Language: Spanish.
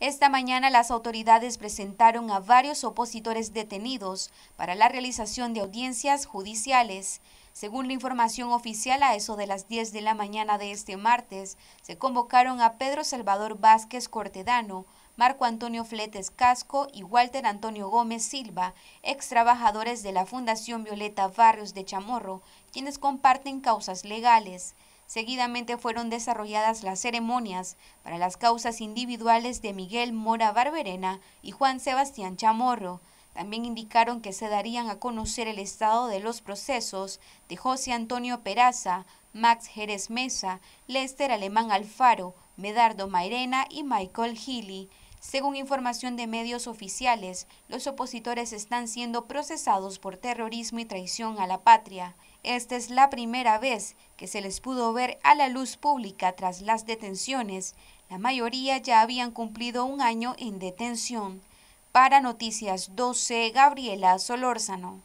Esta mañana las autoridades presentaron a varios opositores detenidos para la realización de audiencias judiciales. Según la información oficial, a eso de las 10 de la mañana de este martes, se convocaron a Pedro Salvador Vázquez Cortedano, Marco Antonio Fletes Casco y Walter Antonio Gómez Silva, ex trabajadores de la Fundación Violeta Barrios de Chamorro, quienes comparten causas legales. Seguidamente fueron desarrolladas las ceremonias para las causas individuales de Miguel Mora Barberena y Juan Sebastián Chamorro. También indicaron que se darían a conocer el estado de los procesos de José Antonio Peraza, Max Jerez Mesa, Lester Alemán Alfaro, Medardo Mairena y Michael Healy. Según información de medios oficiales, los opositores están siendo procesados por terrorismo y traición a la patria. Esta es la primera vez que se les pudo ver a la luz pública tras las detenciones. La mayoría ya habían cumplido un año en detención. Para Noticias 12, Gabriela Solórzano.